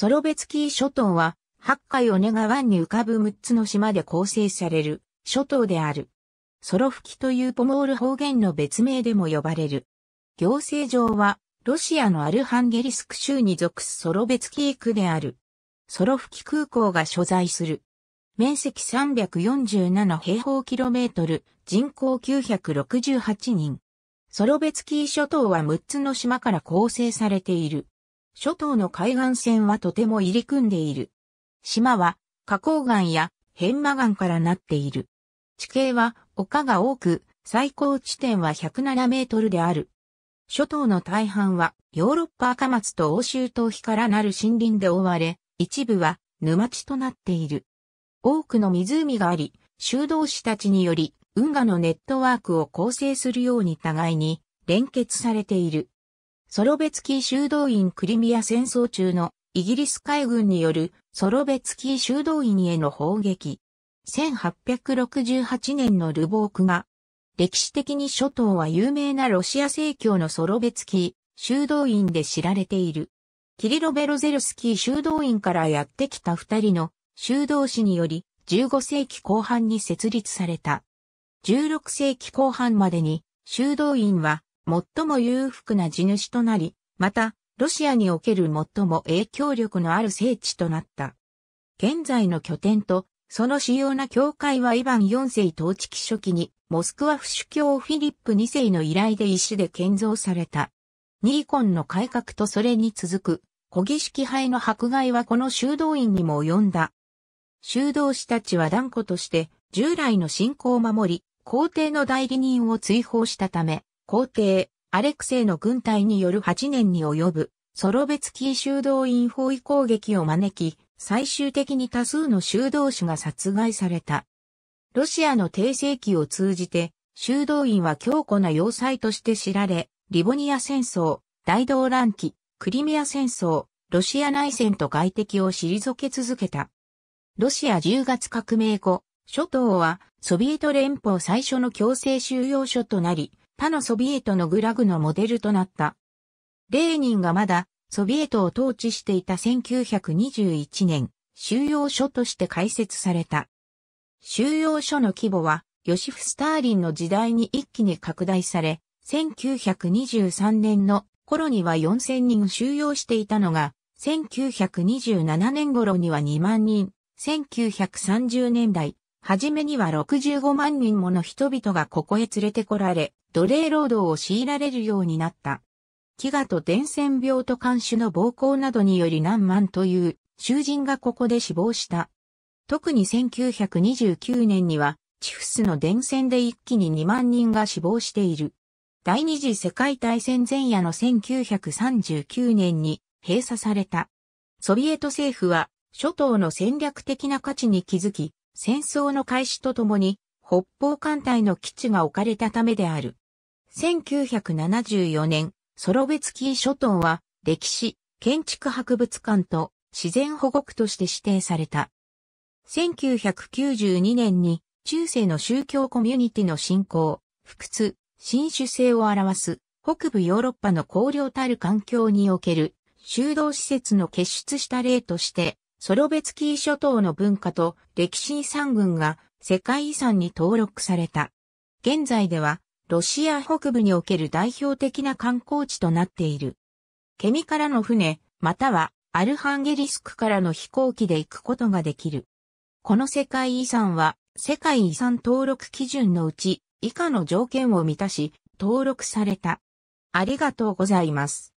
ソロベツキー諸島は、八海オネガ湾に浮かぶ6つの島で構成される諸島である。ソロフキというポモール方言の別名でも呼ばれる。行政上は、ロシアのアルハンゲリスク州に属すソロベツキー区である。ソロフキ空港が所在する。面積347平方キロメートル、人口968人。ソロベツキー諸島は6つの島から構成されている。諸島の海岸線はとても入り組んでいる。島は花崗岩や変魔岩からなっている。地形は丘が多く、最高地点は107メートルである。諸島の大半はヨーロッパ赤松と欧州島皮からなる森林で覆われ、一部は沼地となっている。多くの湖があり、修道士たちにより運河のネットワークを構成するように互いに連結されている。ソロベツキー修道院クリミア戦争中のイギリス海軍によるソロベツキー修道院への砲撃。1868年のルボークが、歴史的に諸島は有名なロシア正教のソロベツキー修道院で知られている。キリロベロゼルスキー修道院からやってきた二人の修道士により15世紀後半に設立された。16世紀後半までに修道院は最も裕福な地主となり、また、ロシアにおける最も影響力のある聖地となった。現在の拠点と、その主要な教会はイヴァン4世統治期初期に、モスクワ府主教フィリップ2世の依頼で石で建造された。ニーコンの改革とそれに続く、古儀式派の迫害はこの修道院にも及んだ。修道士たちは断固として、従来の信仰を守り、皇帝の代理人を追放したため、皇帝、アレクセイの軍隊による8年に及ぶ、ソロベツキー修道院包囲攻撃を招き、最終的に多数の修道士が殺害された。ロシアの帝政期を通じて、修道院は強固な要塞として知られ、リボニア戦争、大動乱期、クリミア戦争、ロシア内戦と外敵を退け続けた。ロシア10月革命後、諸島はソビエト連邦最初の強制収容所となり、他のソビエトのグラグのモデルとなった。レーニンがまだソビエトを統治していた1921年、収容所として開設された。収容所の規模は、ヨシフ・スターリンの時代に一気に拡大され、1923年の頃には4000人収容していたのが、1927年頃には2万人、1930年代、はじめには65万人もの人々がここへ連れてこられ、奴隷労働を強いられるようになった。飢餓と伝染病と監視の暴行などにより何万という囚人がここで死亡した。特に1929年には、チフスの伝染で一気に2万人が死亡している。第二次世界大戦前夜の1939年に閉鎖された。ソビエト政府は、諸島の戦略的な価値に気づき、戦争の開始とともに北方艦隊の基地が置かれたためである。1974年、ソロベツキー諸島は歴史、建築博物館と自然保護区として指定された。1992年に中世の宗教コミュニティの信仰、不屈、新種性を表す北部ヨーロッパの荒涼たる環境における修道施設の結出した例としてソロベツキー諸島の文化と歴史遺産群が世界遺産に登録された。現在では、ロシア北部における代表的な観光地となっている。ケミからの船、またはアルハンゲリスクからの飛行機で行くことができる。この世界遺産は世界遺産登録基準のうち以下の条件を満たし登録された。ありがとうございます。